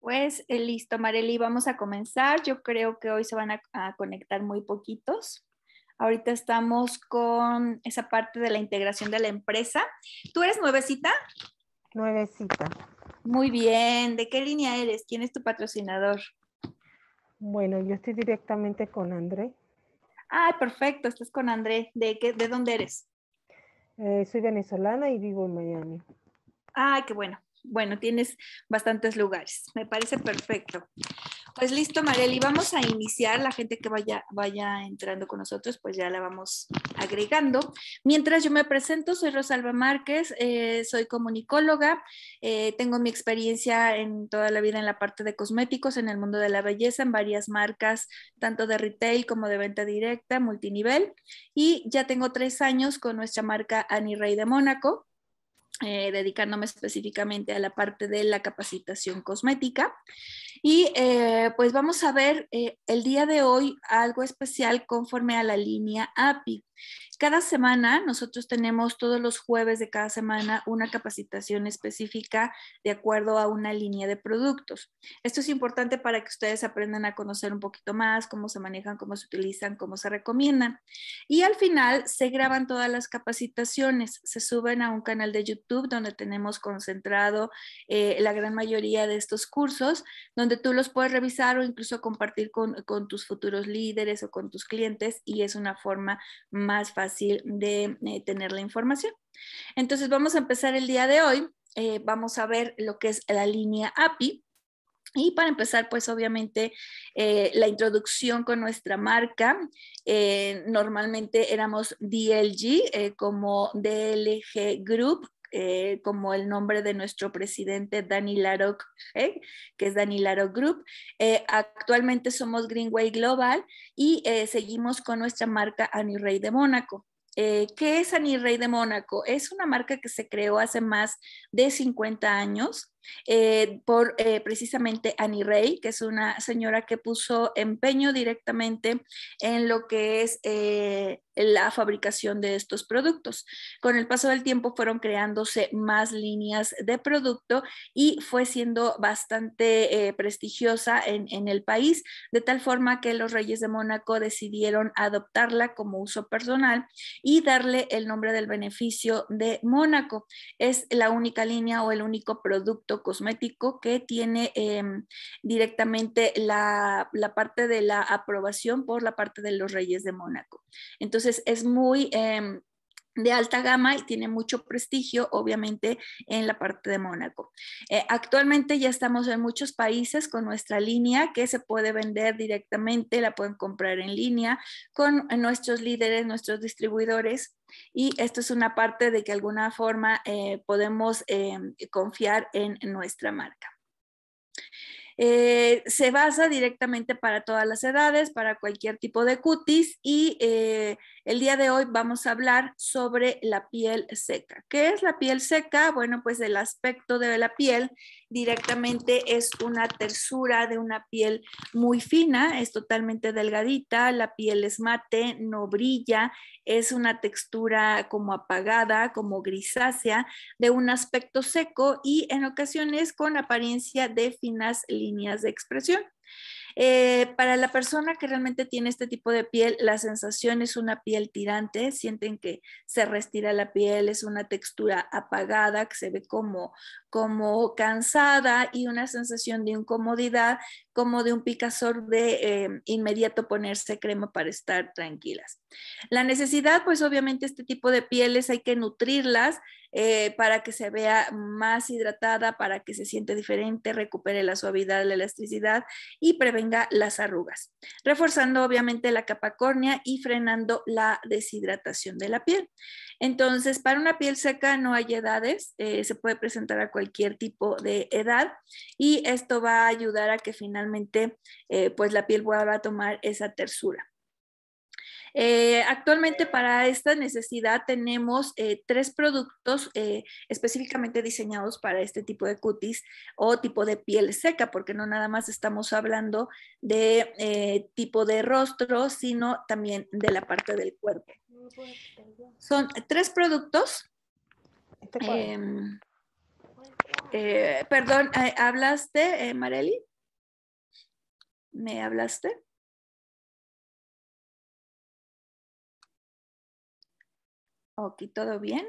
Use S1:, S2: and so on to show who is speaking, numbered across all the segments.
S1: Pues eh, listo, Mareli, vamos a comenzar. Yo creo que hoy se van a, conectar muy poquitos. Ahorita estamos con esa parte de la integración de la empresa. ¿Tú eres nuevecita? Nuevecita. Muy bien. ¿De qué línea eres? ¿Quién es tu patrocinador? Bueno, yo estoy directamente con André. Ah, perfecto, estás con André. ¿De, qué, de dónde eres? Eh, soy venezolana y vivo en Miami. Ah, qué bueno. Bueno, tienes bastantes lugares. Me parece perfecto. Pues listo, y vamos a iniciar. La gente que vaya, vaya entrando con nosotros, pues ya la vamos agregando. Mientras yo me presento, soy Rosalba Márquez, eh, soy comunicóloga, eh, tengo mi experiencia en toda la vida en la parte de cosméticos, en el mundo de la belleza, en varias marcas, tanto de retail como de venta directa, multinivel. Y ya tengo tres años con nuestra marca Annie Rey de Mónaco eh, dedicándome específicamente a la parte de la capacitación cosmética. Y eh, pues vamos a ver eh, el día de hoy algo especial conforme a la línea API. Cada semana nosotros tenemos todos los jueves de cada semana una capacitación específica de acuerdo a una línea de productos. Esto es importante para que ustedes aprendan a conocer un poquito más cómo se manejan, cómo se utilizan, cómo se recomiendan. Y al final se graban todas las capacitaciones, se suben a un canal de YouTube donde tenemos concentrado eh, la gran mayoría de estos cursos, donde tú los puedes revisar o incluso compartir con, tus futuros líderes o con tus clientes y es una forma más fácil de eh, tener la información. Entonces vamos a empezar el día de hoy. Eh, vamos a ver lo que es la línea API. Y para empezar, pues obviamente eh, la introducción con nuestra marca. normalmente éramos DLG como DLG Group eh, como el nombre de nuestro presidente Dani Laroc, ¿eh? que es Dani Laroc Group. Eh, actualmente somos Greenway Global y seguimos con nuestra marca Rey de Mónaco. ¿Qué es Rey de Mónaco? Es una marca que se creó hace más de 50 años eh, por eh, precisamente Annie Rey, que es una señora que puso empeño directamente en lo que es eh, la fabricación de estos productos. Con el paso del tiempo fueron creándose más líneas de producto y fue siendo bastante prestigiosa en, el país, de tal forma que los reyes de Mónaco decidieron adoptarla como uso personal y darle el nombre del beneficio de Mónaco. Es la única línea o el único producto cosmético que tiene em, directamente la, parte de la aprobación por la parte de los reyes de Mónaco. Entonces es muy, em, de alta gama y tiene mucho prestigio, obviamente, en la parte de Mónaco. Eh, actualmente ya estamos en muchos países con nuestra línea que se puede vender directamente, la pueden comprar en línea con nuestros líderes, nuestros distribuidores. Y esto es una parte de que de alguna forma eh, podemos eh, confiar en nuestra marca. se basa directamente para todas las edades, para cualquier tipo de cutis y el día de hoy vamos a hablar sobre la piel seca. ¿Qué es la piel seca? Bueno, pues el aspecto de la piel directamente es una tersura de una piel muy fina, es totalmente delgadita, la piel es mate, no brilla, es una textura como apagada, como grisácea, de un aspecto seco y en ocasiones con apariencia de finas líneas de expresión. Eh, para la persona que realmente tiene este tipo de piel, la sensación es una piel tirante, sienten que se restira la piel, es una textura apagada que se ve como, como cansada y una sensación de incomodidad, como de un picazor de em, inmediato ponerse crema para estar tranquilas. La necesidad, pues obviamente este tipo de pieles hay que nutrirlas, eh, para que se vea más hidratada, para que se siente diferente, recupere la suavidad, la elasticidad y prevenga las arrugas, reforzando obviamente la capa córnea y frenando la deshidratación de la piel. Entonces, para una piel seca no hay edades, eh, se puede presentar a cualquier tipo de edad y esto va a ayudar a que finalmente eh, pues la piel vuelva a tomar esa tersura. Eh, actualmente para esta necesidad tenemos eh, tres productos eh, específicamente diseñados para este tipo de cutis o tipo de piel seca, porque no nada más estamos hablando de tipo de rostro, sino también de la parte del cuerpo. Son tres productos. ¿Este em, perdón, ¿hablaste, Mareli? ¿Me hablaste? Ok, todo bien.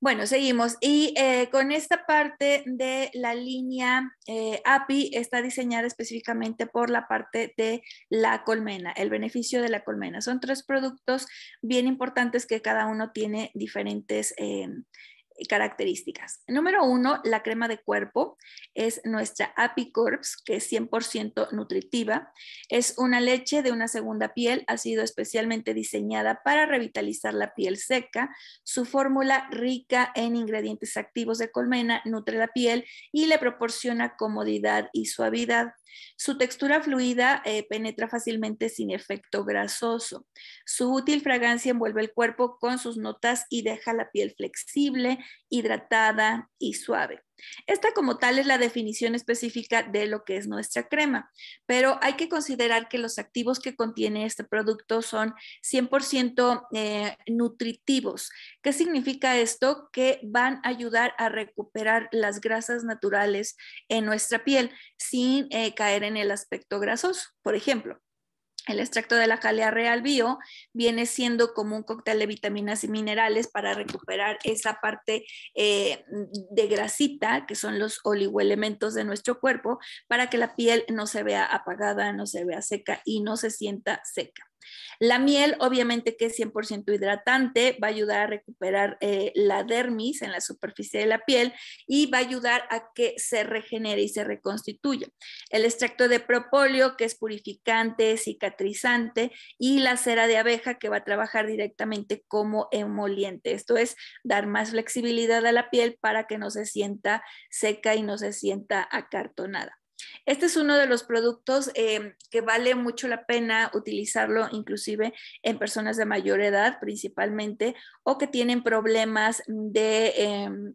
S1: Bueno, seguimos. Y eh, con esta parte de la línea eh, API está diseñada específicamente por la parte de la colmena, el beneficio de la colmena. Son tres productos bien importantes que cada uno tiene diferentes em, características. Número uno, la crema de cuerpo es nuestra Apicorps, que es 100% nutritiva. Es una leche de una segunda piel, ha sido especialmente diseñada para revitalizar la piel seca. Su fórmula rica en ingredientes activos de colmena nutre la piel y le proporciona comodidad y suavidad. Su textura fluida eh, penetra fácilmente sin efecto grasoso. Su útil fragancia envuelve el cuerpo con sus notas y deja la piel flexible, hidratada y suave. Esta como tal es la definición específica de lo que es nuestra crema, pero hay que considerar que los activos que contiene este producto son 100% eh, nutritivos. ¿Qué significa esto? Que van a ayudar a recuperar las grasas naturales en nuestra piel sin eh, caer en el aspecto grasoso. Por ejemplo, el extracto de la jalea real bio viene siendo como un cóctel de vitaminas y minerales para recuperar esa parte eh, de grasita, que son los oligoelementos de nuestro cuerpo, para que la piel no se vea apagada, no se vea seca y no se sienta seca. La miel, obviamente que es 100% hidratante, va a ayudar a recuperar eh, la dermis en la superficie de la piel y va a ayudar a que se regenere y se reconstituya. El extracto de propóleo, que es purificante, cicatrizante, y la cera de abeja, que va a trabajar directamente como emoliente. Esto es dar más flexibilidad a la piel para que no se sienta seca y no se sienta acartonada. Este es uno de los productos eh, que vale mucho la pena utilizarlo inclusive en personas de mayor edad principalmente o que tienen problemas de em,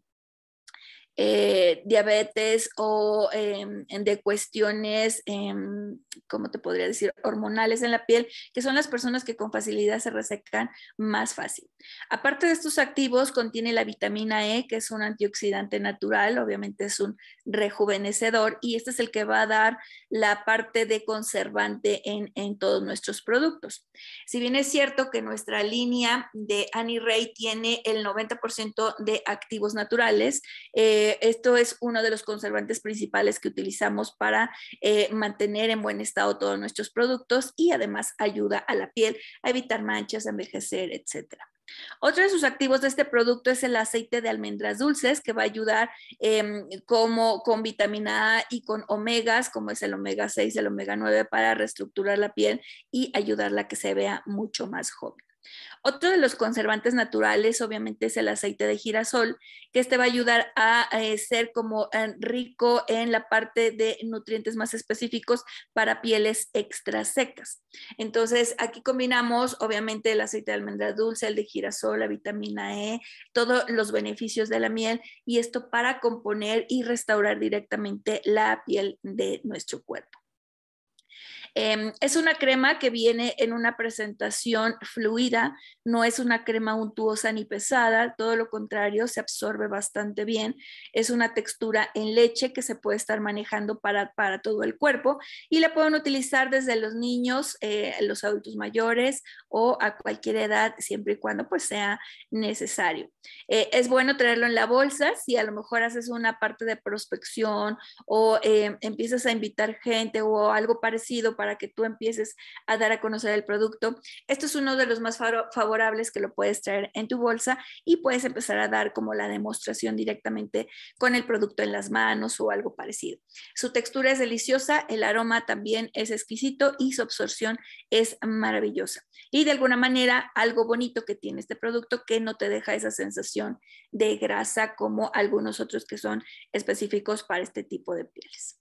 S1: eh, diabetes o em, de cuestiones, eh, ¿cómo te podría decir?, hormonales en la piel, que son las personas que con facilidad se resecan más fácil. Aparte de estos activos, contiene la vitamina E, que es un antioxidante natural, obviamente es un rejuvenecedor y este es el que va a dar la parte de conservante en, todos nuestros productos. Si bien es cierto que nuestra línea de Annie Ray tiene el 90% de activos naturales, eh, eh, esto es uno de los conservantes principales que utilizamos para eh, mantener en buen estado todos nuestros productos y además ayuda a la piel a evitar manchas, a envejecer, etcétera. Otro de sus activos de este producto es el aceite de almendras dulces, que va a ayudar em, como, con vitamina A y con omegas, como es el omega 6, el omega 9, para reestructurar la piel y ayudarla a que se vea mucho más joven. Otro de los conservantes naturales, obviamente, es el aceite de girasol, que este va a ayudar a eh, ser como eh, rico en la parte de nutrientes más específicos para pieles extra secas. Entonces, aquí combinamos, obviamente, el aceite de almendra dulce, el de girasol, la vitamina E, todos los beneficios de la miel y esto para componer y restaurar directamente la piel de nuestro cuerpo. Em, es una crema que viene en una presentación fluida, no es una crema untuosa ni pesada, todo lo contrario, se absorbe bastante bien. Es una textura en leche que se puede estar manejando para, para todo el cuerpo y la pueden utilizar desde los niños, eh, los adultos mayores o a cualquier edad, siempre y cuando pues sea necesario. Eh, es bueno traerlo en la bolsa si a lo mejor haces una parte de prospección o eh, empiezas a invitar gente o algo parecido para para que tú empieces a dar a conocer el producto. Esto es uno de los más favorables que lo puedes traer en tu bolsa y puedes empezar a dar como la demostración directamente con el producto en las manos o algo parecido. Su textura es deliciosa, el aroma también es exquisito y su absorción es maravillosa. Y de alguna manera, algo bonito que tiene este producto que no te deja esa sensación de grasa como algunos otros que son específicos para este tipo de pieles.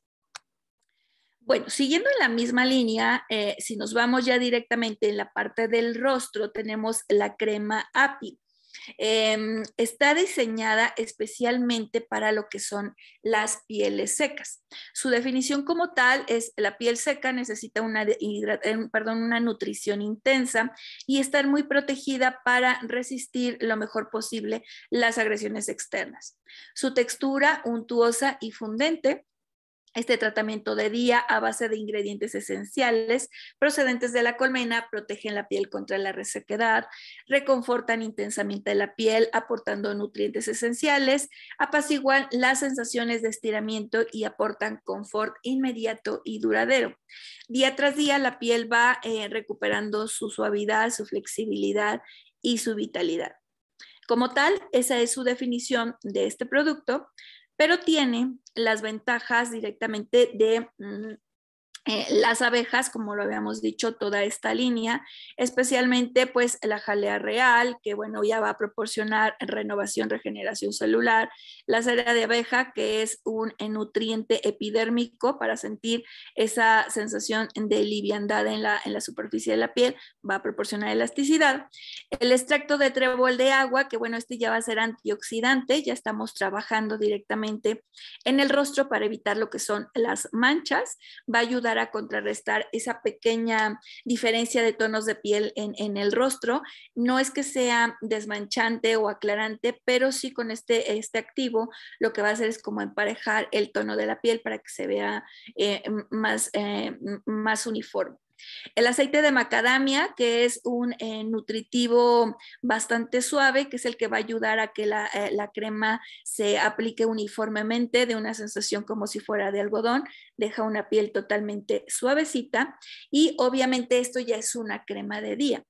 S1: Bueno, siguiendo en la misma línea, eh, si nos vamos ya directamente en la parte del rostro, tenemos la crema API. Em, está diseñada especialmente para lo que son las pieles secas. Su definición como tal es la piel seca necesita una, em, perdón, una nutrición intensa y estar muy protegida para resistir lo mejor posible las agresiones externas. Su textura untuosa y fundente este tratamiento de día a base de ingredientes esenciales procedentes de la colmena protegen la piel contra la resequedad, reconfortan intensamente la piel aportando nutrientes esenciales, apaciguan las sensaciones de estiramiento y aportan confort inmediato y duradero. Día tras día la piel va eh, recuperando su suavidad, su flexibilidad y su vitalidad. Como tal, esa es su definición de este producto pero tiene las ventajas directamente de mm, eh, las abejas, como lo habíamos dicho, toda esta línea, especialmente pues la jalea real, que bueno, ya va a proporcionar renovación, regeneración celular, la cera de abeja, que es un eh, nutriente epidérmico para sentir esa sensación de liviandad en la, en la superficie de la piel, va a proporcionar elasticidad, el extracto de trébol de agua, que bueno, este ya va a ser antioxidante, ya estamos trabajando directamente en el rostro para evitar lo que son las manchas, va a ayudar contrarrestar esa pequeña diferencia de tonos de piel en, el rostro. No es que sea desmanchante o aclarante, pero sí con este, este activo lo que va a hacer es como emparejar el tono de la piel para que se vea eh, más, eh, más uniforme. El aceite de macadamia, que es un eh, nutritivo bastante suave, que es el que va a ayudar a que eh, la, crema se aplique uniformemente, de una sensación como si fuera de algodón, deja una piel totalmente suavecita y obviamente esto ya es una crema de día.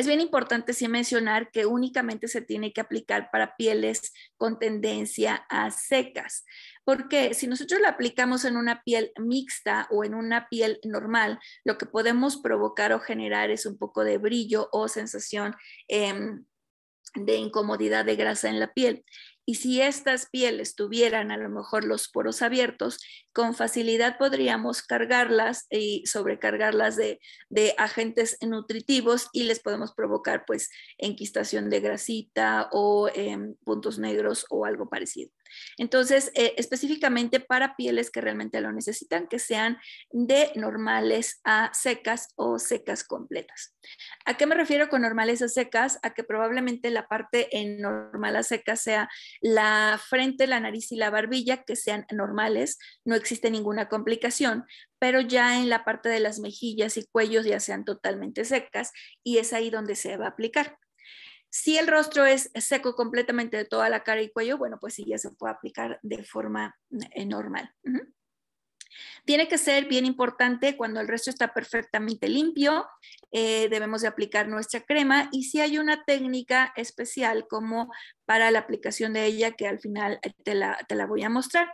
S1: Es bien importante sí mencionar que únicamente se tiene que aplicar para pieles con tendencia a secas, porque si nosotros la aplicamos en una piel mixta o en una piel normal, lo que podemos provocar o generar es un poco de brillo o sensación em, de incomodidad de grasa en la piel. Y si estas pieles tuvieran a lo mejor los poros abiertos, con facilidad podríamos cargarlas y sobrecargarlas de, de agentes nutritivos y les podemos provocar pues enquistación de grasita o em, puntos negros o algo parecido. Entonces, eh, específicamente para pieles que realmente lo necesitan, que sean de normales a secas o secas completas. ¿A qué me refiero con normales a secas? A que probablemente la parte en normal a seca sea la frente, la nariz y la barbilla, que sean normales, no existe ninguna complicación, pero ya en la parte de las mejillas y cuellos ya sean totalmente secas y es ahí donde se va a aplicar. Si el rostro es seco completamente de toda la cara y cuello, bueno, pues sí, ya se puede aplicar de forma eh, normal. Tiene que ser bien importante cuando el resto está perfectamente limpio, eh, debemos de aplicar nuestra crema y si hay una técnica especial como para la aplicación de ella que al final te la, voy a mostrar.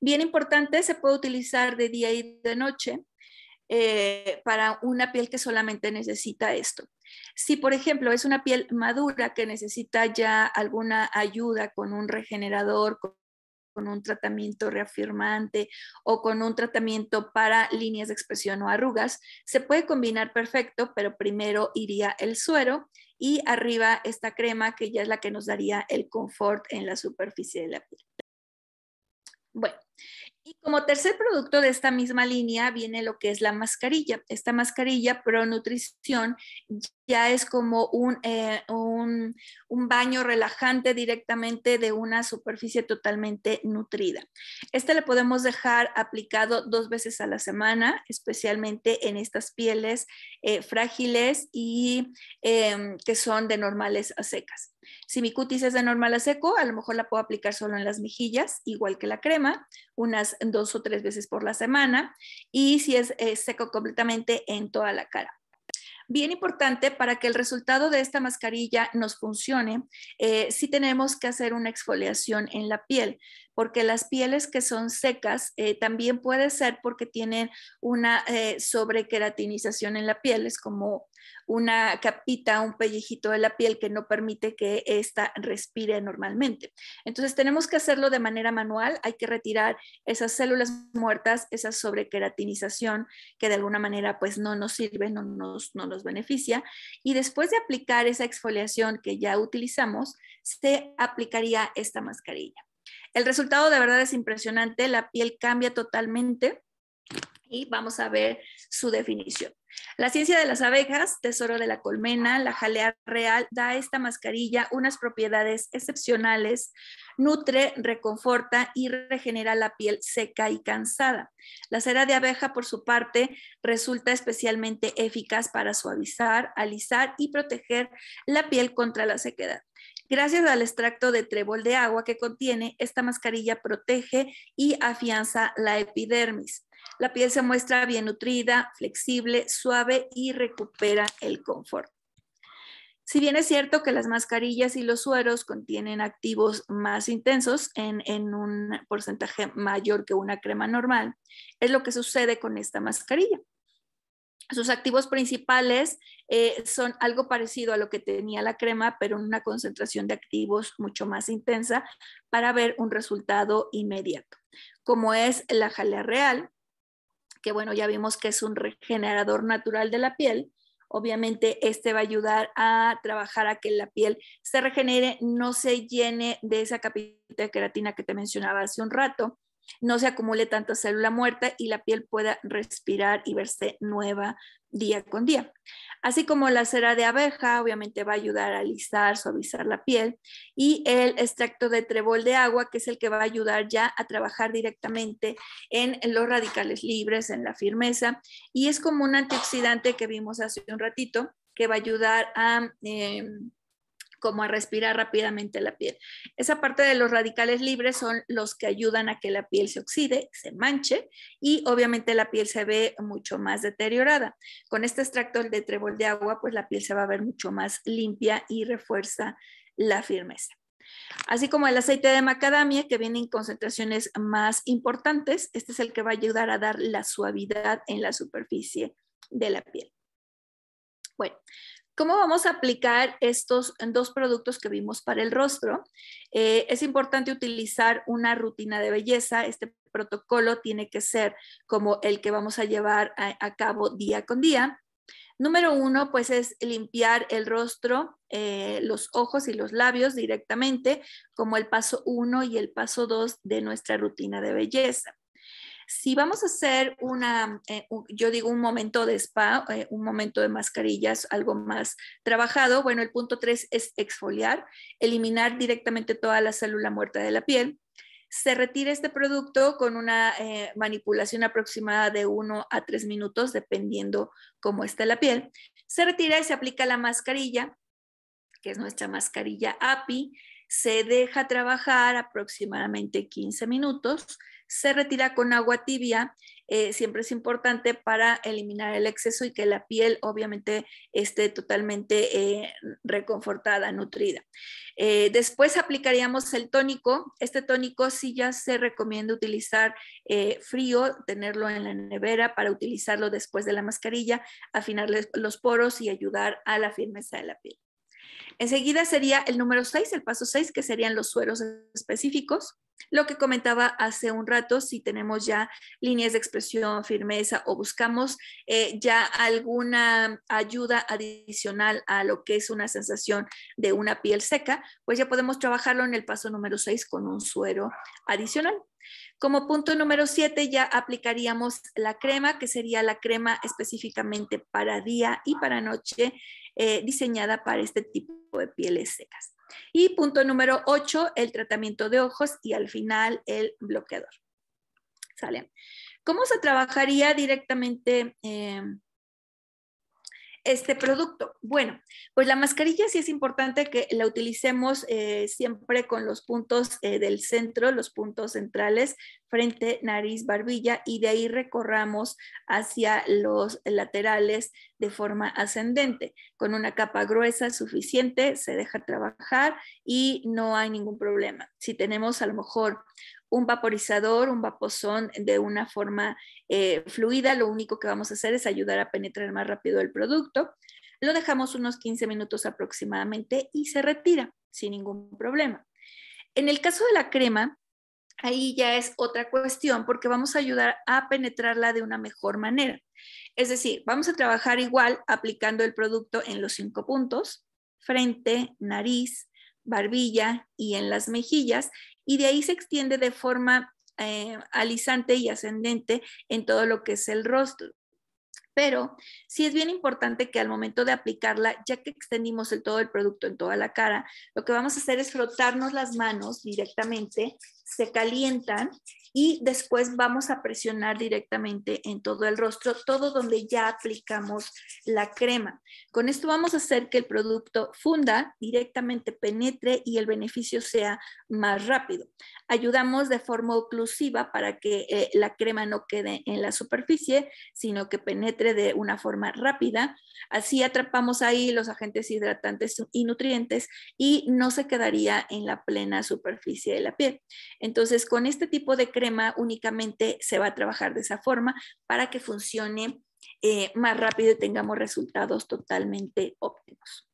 S1: Bien importante, se puede utilizar de día y de noche. Eh, para una piel que solamente necesita esto. Si, por ejemplo, es una piel madura que necesita ya alguna ayuda con un regenerador, con un tratamiento reafirmante o con un tratamiento para líneas de expresión o arrugas, se puede combinar perfecto, pero primero iría el suero y arriba esta crema que ya es la que nos daría el confort en la superficie de la piel. Bueno, y como tercer producto de esta misma línea viene lo que es la mascarilla. Esta mascarilla Pro Nutrición ya es como eh, un, baño relajante directamente de una superficie totalmente nutrida. Este le podemos dejar aplicado dos veces a la semana, especialmente en estas pieles eh, frágiles y em, que son de normales a secas. Si mi cutis es de normal a seco, a lo mejor la puedo aplicar solo en las mejillas, igual que la crema, unas dos o tres veces por la semana. Y si es eh, seco completamente, en toda la cara. Bien importante para que el resultado de esta mascarilla nos funcione, eh, si tenemos que hacer una exfoliación en la piel, porque las pieles que son secas eh, también puede ser porque tienen una eh, sobrequeratinización en la piel, es como una capita, un pellejito de la piel que no permite que ésta respire normalmente. Entonces tenemos que hacerlo de manera manual, hay que retirar esas células muertas, esa sobrequeratinización que de alguna manera pues no nos sirve, no nos, no nos beneficia. Y después de aplicar esa exfoliación que ya utilizamos, se aplicaría esta mascarilla. El resultado de verdad es impresionante, la piel cambia totalmente y vamos a ver su definición. La ciencia de las abejas, tesoro de la colmena, la jalea real, da a esta mascarilla unas propiedades excepcionales, nutre, reconforta y regenera la piel seca y cansada. La cera de abeja, por su parte, resulta especialmente eficaz para suavizar, alisar y proteger la piel contra la sequedad. Gracias al extracto de trébol de agua que contiene, esta mascarilla protege y afianza la epidermis. La piel se muestra bien nutrida, flexible, suave y recupera el confort. Si bien es cierto que las mascarillas y los sueros contienen activos más intensos en, un porcentaje mayor que una crema normal, es lo que sucede con esta mascarilla. Sus activos principales eh, son algo parecido a lo que tenía la crema, pero en una concentración de activos mucho más intensa para ver un resultado inmediato, como es la jalea real, que bueno, ya vimos que es un regenerador natural de la piel. Obviamente este va a ayudar a trabajar a que la piel se regenere, no se llene de esa capita de queratina que te mencionaba hace un rato, no se acumule tanta célula muerta y la piel pueda respirar y verse nueva día con día. Así como la cera de abeja, obviamente va a ayudar a alisar, suavizar la piel, y el extracto de trébol de agua, que es el que va a ayudar ya a trabajar directamente en los radicales libres, en la firmeza, y es como un antioxidante que vimos hace un ratito, que va a ayudar a... Em, como a respirar rápidamente la piel. Esa parte de los radicales libres son los que ayudan a que la piel se oxide, se manche y obviamente la piel se ve mucho más deteriorada. Con este extracto de trébol de agua, pues la piel se va a ver mucho más limpia y refuerza la firmeza. Así como el aceite de macadamia, que viene en concentraciones más importantes, este es el que va a ayudar a dar la suavidad en la superficie de la piel. Bueno, ¿Cómo vamos a aplicar estos dos productos que vimos para el rostro? Eh, es importante utilizar una rutina de belleza. Este protocolo tiene que ser como el que vamos a llevar a, cabo día con día. Número uno, pues es limpiar el rostro, eh, los ojos y los labios directamente, como el paso uno y el paso dos de nuestra rutina de belleza. Si vamos a hacer una, eh, yo digo un momento de spa, eh, un momento de mascarillas, algo más trabajado, bueno, el punto tres es exfoliar, eliminar directamente toda la célula muerta de la piel se retira este producto con una eh, manipulación aproximada de 1 a 3 minutos, dependiendo cómo esté la piel. Se retira y se aplica la mascarilla, que es nuestra mascarilla API. Se deja trabajar aproximadamente 15 minutos se retira con agua tibia. Eh, siempre es importante para eliminar el exceso y que la piel obviamente esté totalmente eh, reconfortada, nutrida. Eh, después aplicaríamos el tónico. Este tónico si ya se recomienda utilizar frío, tenerlo en la nevera para utilizarlo después de la mascarilla, afinar los poros y ayudar a la firmeza de la piel. Enseguida sería el número 6, el paso 6, que serían los sueros específicos. Lo que comentaba hace un rato, si tenemos ya líneas de expresión, firmeza o buscamos eh, ya alguna ayuda adicional a lo que es una sensación de una piel seca, pues ya podemos trabajarlo en el paso número 6 con un suero adicional. Como punto número 7 ya aplicaríamos la crema, que sería la crema específicamente para día y para noche, eh, diseñada para este tipo de pieles secas. Y punto número 8, el tratamiento de ojos y al final el bloqueador. ¿Cómo se trabajaría directamente em, este producto? Bueno, pues la mascarilla sí es importante que la utilicemos eh, siempre con los puntos eh, del centro, los puntos centrales frente, nariz, barbilla y de ahí recorramos hacia los laterales de forma ascendente. Con una capa gruesa suficiente se deja trabajar y no hay ningún problema. Si tenemos a lo mejor un vaporizador, un vapozón de una forma eh, fluida, lo único que vamos a hacer es ayudar a penetrar más rápido el producto. Lo dejamos unos 15 minutos aproximadamente y se retira sin ningún problema. En el caso de la crema, ahí ya es otra cuestión porque vamos a ayudar a penetrarla de una mejor manera. Es decir, vamos a trabajar igual aplicando el producto en los cinco puntos, frente, nariz, barbilla y en las mejillas, y de ahí se extiende de forma eh, alisante y ascendente en todo lo que es el rostro. Pero sí es bien importante que al momento de aplicarla, ya que extendimos todo el producto en toda la cara, lo que vamos a hacer es frotarnos las manos directamente se calientan y después vamos a presionar directamente en todo el rostro, todo donde ya aplicamos la crema. Con esto vamos a hacer que el producto funda, directamente penetre y el beneficio sea más rápido. Ayudamos de forma oclusiva para que eh, la crema no quede en la superficie, sino que penetre de una forma rápida. Así atrapamos ahí los agentes hidratantes y nutrientes y no se quedaría en la plena superficie de la piel. Entonces, con este tipo de crema únicamente se va a trabajar de esa forma para que funcione eh, más rápido y tengamos resultados totalmente óptimos.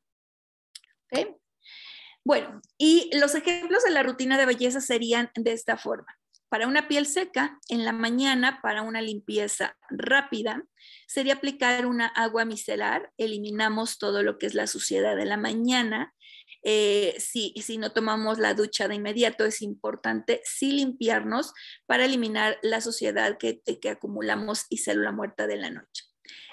S1: Bueno, y los ejemplos de la rutina de belleza serían de esta forma. Para una piel seca, en la mañana, para una limpieza rápida, sería aplicar una agua micelar, eliminamos todo lo que es la suciedad de la mañana, eh, si, no tomamos la ducha de inmediato, es importante sí limpiarnos para eliminar la suciedad eh, que, acumulamos y célula muerta de la noche.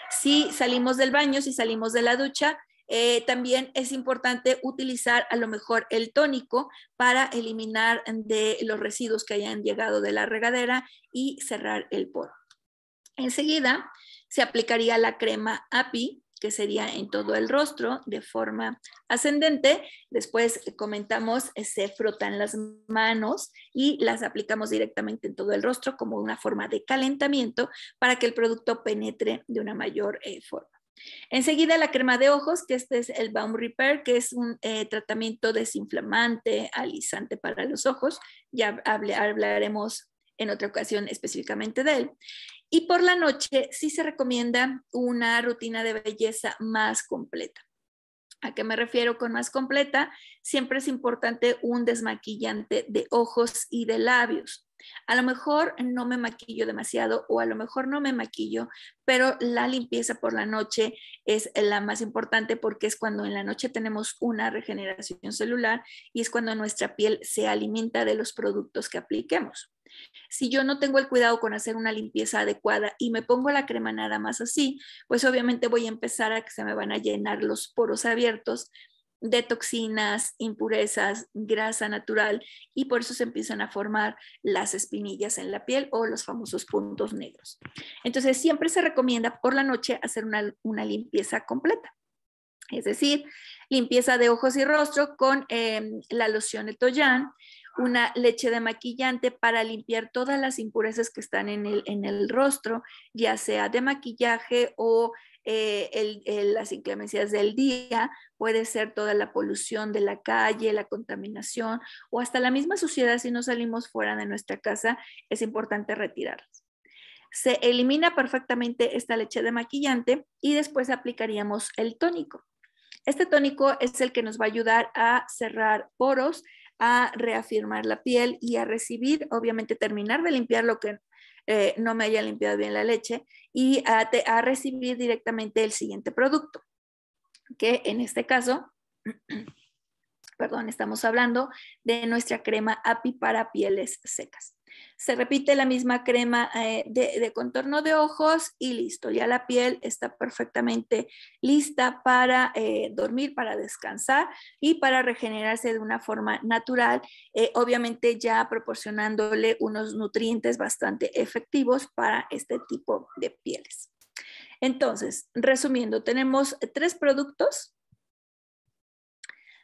S1: Si salimos del baño, si salimos de la ducha, eh, también es importante utilizar a lo mejor el tónico para eliminar de los residuos que hayan llegado de la regadera y cerrar el poro. Enseguida se aplicaría la crema API que sería en todo el rostro de forma ascendente. Después comentamos, eh, se frotan las manos y las aplicamos directamente en todo el rostro como una forma de calentamiento para que el producto penetre de una mayor eh, forma. Enseguida la crema de ojos, que este es el Baum Repair, que es un eh, tratamiento desinflamante, alisante para los ojos. Ya hablaremos en otra ocasión específicamente de él. Y por la noche sí se recomienda una rutina de belleza más completa. ¿A qué me refiero con más completa? Siempre es importante un desmaquillante de ojos y de labios. A lo mejor no me maquillo demasiado o a lo mejor no me maquillo, pero la limpieza por la noche es la más importante porque es cuando en la noche tenemos una regeneración celular y es cuando nuestra piel se alimenta de los productos que apliquemos. Si yo no tengo el cuidado con hacer una limpieza adecuada y me pongo la crema nada más así, pues obviamente voy a empezar a que se me van a llenar los poros abiertos de toxinas, impurezas, grasa natural y por eso se empiezan a formar las espinillas en la piel o los famosos puntos negros. Entonces siempre se recomienda por la noche hacer una, limpieza completa, es decir, limpieza de ojos y rostro con em, la loción de una leche de maquillante para limpiar todas las impurezas que están en el, rostro, ya sea de maquillaje o eh, las inclemencias del día, puede ser toda la polución de la calle, la contaminación o hasta la misma suciedad si no salimos fuera de nuestra casa, es importante retirarlas se elimina perfectamente esta leche de maquillante y después aplicaríamos el tónico. Este tónico es el que nos va a ayudar a cerrar poros, a reafirmar la piel y a recibir, obviamente terminar de limpiar lo que eh, no me haya limpiado bien la leche y a, a recibir directamente el siguiente producto, que en este caso... perdón, estamos hablando de nuestra crema API para pieles secas. Se repite la misma crema eh, de, contorno de ojos y listo, ya la piel está perfectamente lista para eh, dormir, para descansar y para regenerarse de una forma natural, eh, obviamente ya proporcionándole unos nutrientes bastante efectivos para este tipo de pieles. Entonces, resumiendo, tenemos tres productos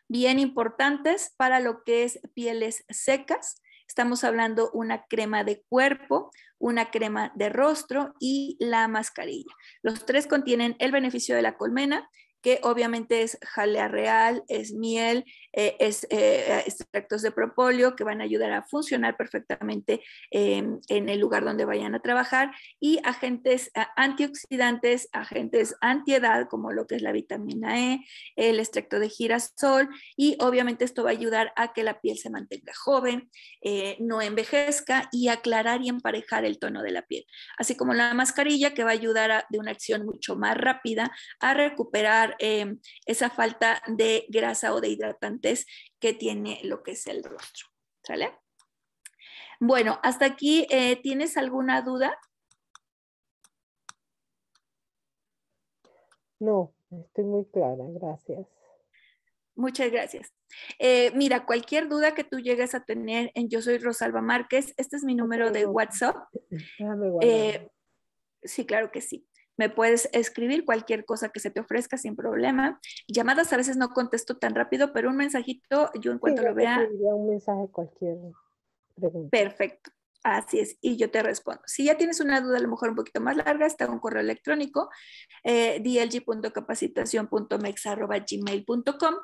S1: bien importantes para lo que es pieles secas. Estamos hablando una crema de cuerpo, una crema de rostro y la mascarilla. Los tres contienen el beneficio de la colmena, que obviamente es jalea real, es miel, eh, es eh, extractos de propóleo que van a ayudar a funcionar perfectamente em, en el lugar donde vayan a trabajar y agentes antioxidantes, agentes antiedad como lo que es la vitamina E, el extracto de girasol y obviamente esto va a ayudar a que la piel se mantenga joven, eh, no envejezca y aclarar y emparejar el tono de la piel, así como la mascarilla que va a ayudar de una acción mucho más rápida a recuperar Em, esa falta de grasa o de hidratantes que tiene lo que es el rostro. Bueno, hasta aquí, eh, ¿tienes alguna duda? No, estoy muy clara, gracias. Muchas gracias. Eh, mira, cualquier duda que tú llegues a tener en Yo Soy Rosalba Márquez, este es mi número de WhatsApp. Eh, sí, claro que sí me puedes escribir cualquier cosa que se te ofrezca sin problema. Llamadas a veces no contesto tan rápido, pero un mensajito, yo en cuanto lo vea... Un mensaje cualquier pregunta. Perfecto. Así es, y yo te respondo. Si ya tienes una duda a lo mejor un poquito más larga, está un correo electrónico, eh, dlg.capacitacion.mex.gmail.com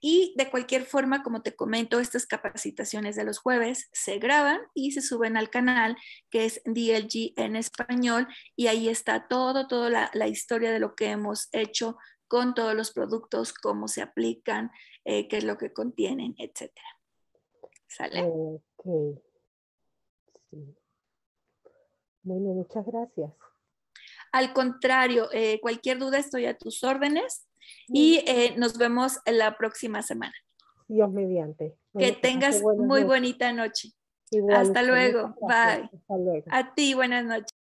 S1: y de cualquier forma, como te comento, estas capacitaciones de los jueves se graban y se suben al canal que es DLG en español y ahí está todo, toda la, historia de lo que hemos hecho con todos los productos, cómo se aplican, eh, qué es lo que contienen, etcétera. ¿Sale? Bueno, muchas gracias. Al contrario, eh, cualquier duda estoy a tus órdenes y eh, nos vemos la próxima semana. Dios mediante. que tengas muy bonita noche. Hasta luego. Bye. Hasta luego. A ti, buenas noches.